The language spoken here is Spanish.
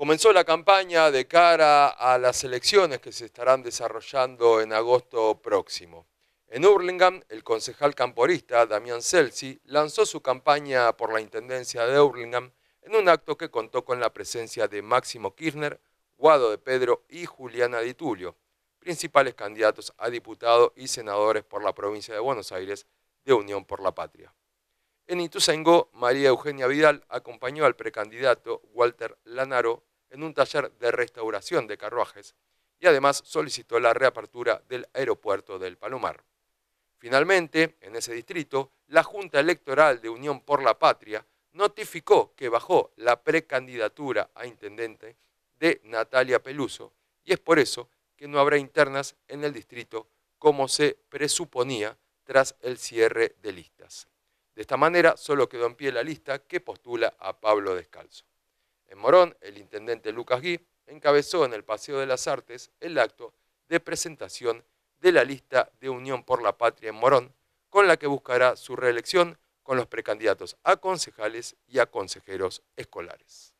Comenzó la campaña de cara a las elecciones que se estarán desarrollando en agosto próximo. En Hurlingham, el concejal camporista Damián Celsi lanzó su campaña por la Intendencia de Hurlingham en un acto que contó con la presencia de Máximo Kirchner, Guado de Pedro y Juliana Di Tulio, principales candidatos a diputado y senadores por la provincia de Buenos Aires de Unión por la Patria. En Ituzaingó, María Eugenia Vidal acompañó al precandidato Walter Lanaro en un taller de restauración de carruajes y además solicitó la reapertura del aeropuerto del Palomar. Finalmente, en ese distrito, la Junta Electoral de Unión por la Patria notificó que bajó la precandidatura a intendente de Natalia Peluso y es por eso que no habrá internas en el distrito como se presuponía tras el cierre de listas. De esta manera solo quedó en pie la lista que postula a Pablo Descalzo. En Morón, el intendente Lucas Gui encabezó en el Paseo de las Artes el acto de presentación de la lista de Unión por la Patria en Morón, con la que buscará su reelección con los precandidatos a concejales y a consejeros escolares.